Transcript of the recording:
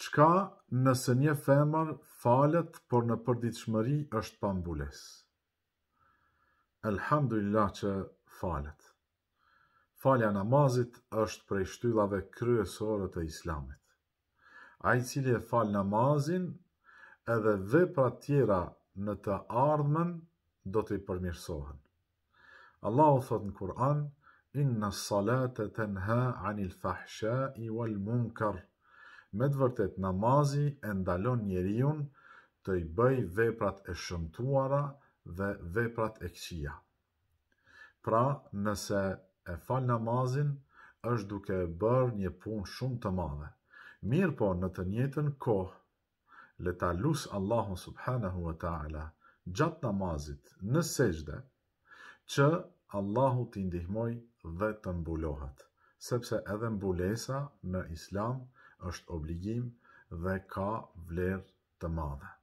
Qka nëse një femër falet, por në përdit shmëri është pambules? Elhamdulillah që falet. Falja namazit është prej shtyllave kryesore të islamit. A i cili e fal namazin, edhe dhe pra tjera në të ardhmen, do të i përmirsohen. Allah thot në Kur'an, Inna salatet e nha anil fahsha i wal munkar, Me të vërtet namazi e ndalon njeriun të i bëj veprat e shëmtuara dhe veprat e këqia. Pra, nëse e fal namazin, është duke e bërë një punë shumë të madhe. Mirë po në të njëtën kohë, le ta lusë Allahun subhanahu wa ta'ala gjatë namazit në sejde, që Allahu t'i ndihmoj dhe të mbulohet, sepse edhe mbulesa në islam është obligim dhe ka vlerë të madhe